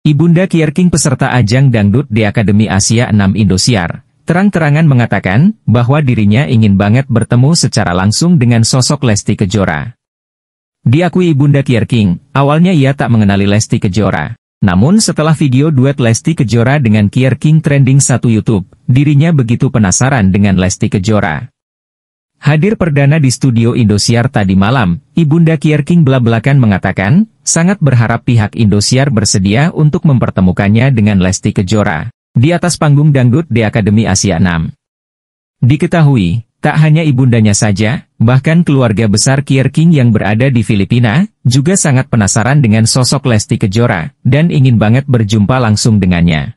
Ibunda Kierking peserta ajang dangdut di Akademi Asia 6 Indosiar, terang-terangan mengatakan bahwa dirinya ingin banget bertemu secara langsung dengan sosok Lesti Kejora. Diakui Ibunda Kierking, awalnya ia tak mengenali Lesti Kejora. Namun setelah video duet Lesti Kejora dengan Kierking trending satu YouTube, dirinya begitu penasaran dengan Lesti Kejora. Hadir perdana di studio Indosiar tadi malam, Ibunda Kierking belak-belakan mengatakan sangat berharap pihak Indosiar bersedia untuk mempertemukannya dengan Lesti Kejora, di atas panggung dangdut di Akademi Asia 6. Diketahui, tak hanya ibundanya saja, bahkan keluarga besar Kier King yang berada di Filipina, juga sangat penasaran dengan sosok Lesti Kejora, dan ingin banget berjumpa langsung dengannya.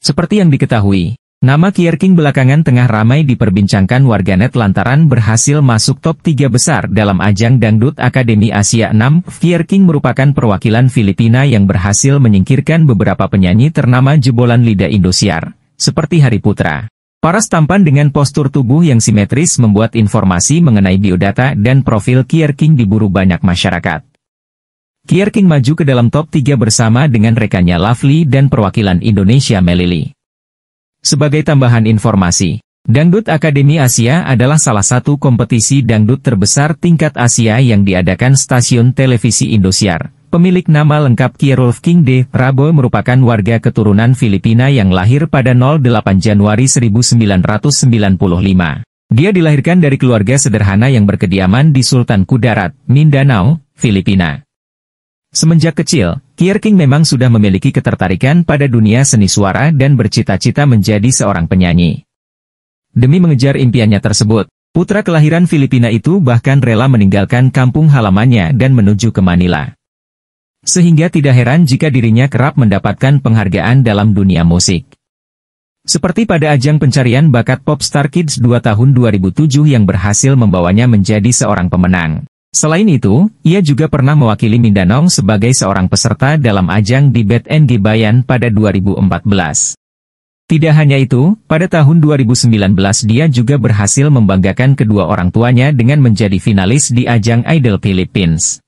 Seperti yang diketahui, Nama Kierking belakangan tengah ramai diperbincangkan warganet lantaran berhasil masuk top 3 besar dalam ajang Dangdut Akademi Asia 6. Kierking merupakan perwakilan Filipina yang berhasil menyingkirkan beberapa penyanyi ternama jebolan lidah Indosiar, seperti Hari Putra. Para tampan dengan postur tubuh yang simetris membuat informasi mengenai biodata dan profil Kierking diburu banyak masyarakat. Kierking maju ke dalam top 3 bersama dengan rekannya Lovely dan perwakilan Indonesia Melili. Sebagai tambahan informasi, Dangdut Akademi Asia adalah salah satu kompetisi dangdut terbesar tingkat Asia yang diadakan stasiun televisi Indosiar. Pemilik nama lengkap Kierulf King D. Rabo merupakan warga keturunan Filipina yang lahir pada 08 Januari 1995. Dia dilahirkan dari keluarga sederhana yang berkediaman di Sultan Kudarat, Mindanao, Filipina. Semenjak kecil, Kierking memang sudah memiliki ketertarikan pada dunia seni suara dan bercita-cita menjadi seorang penyanyi. Demi mengejar impiannya tersebut, putra kelahiran Filipina itu bahkan rela meninggalkan kampung halamannya dan menuju ke Manila. Sehingga tidak heran jika dirinya kerap mendapatkan penghargaan dalam dunia musik. Seperti pada ajang pencarian bakat Popstar Kids 2 tahun 2007 yang berhasil membawanya menjadi seorang pemenang. Selain itu, ia juga pernah mewakili Mindanao sebagai seorang peserta dalam ajang di Bet and Bayan pada 2014. Tidak hanya itu, pada tahun 2019 dia juga berhasil membanggakan kedua orang tuanya dengan menjadi finalis di ajang Idol Philippines.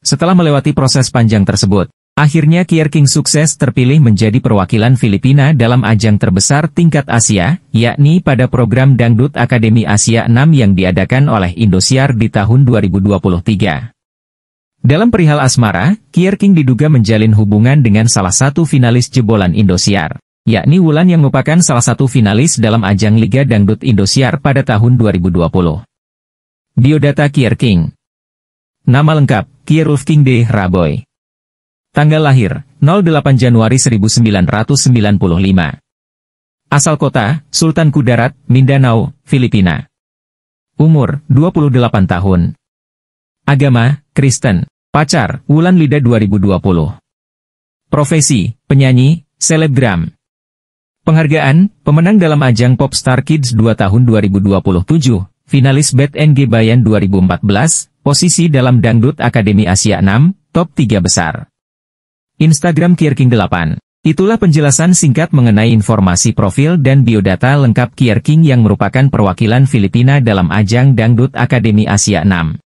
Setelah melewati proses panjang tersebut, Akhirnya Kierking sukses terpilih menjadi perwakilan Filipina dalam ajang terbesar tingkat Asia, yakni pada program Dangdut Akademi Asia 6 yang diadakan oleh Indosiar di tahun 2023. Dalam perihal asmara, Kierking diduga menjalin hubungan dengan salah satu finalis jebolan Indosiar, yakni Wulan yang merupakan salah satu finalis dalam ajang Liga Dangdut Indosiar pada tahun 2020. Biodata Kierking Nama lengkap, Kierulf King D. Raboy Tanggal lahir, 08 Januari 1995. Asal kota, Sultan Kudarat, Mindanao, Filipina. Umur, 28 tahun. Agama, Kristen. Pacar, Wulan Lida 2020. Profesi, penyanyi, selebgram. Penghargaan, pemenang dalam ajang Popstar Kids 2 tahun 2027, finalis Bad NG Bayan 2014, posisi dalam Dangdut Akademi Asia 6, top 3 besar. Instagram Kierking 8. Itulah penjelasan singkat mengenai informasi profil dan biodata lengkap Kierking yang merupakan perwakilan Filipina dalam ajang Dangdut Akademi Asia 6.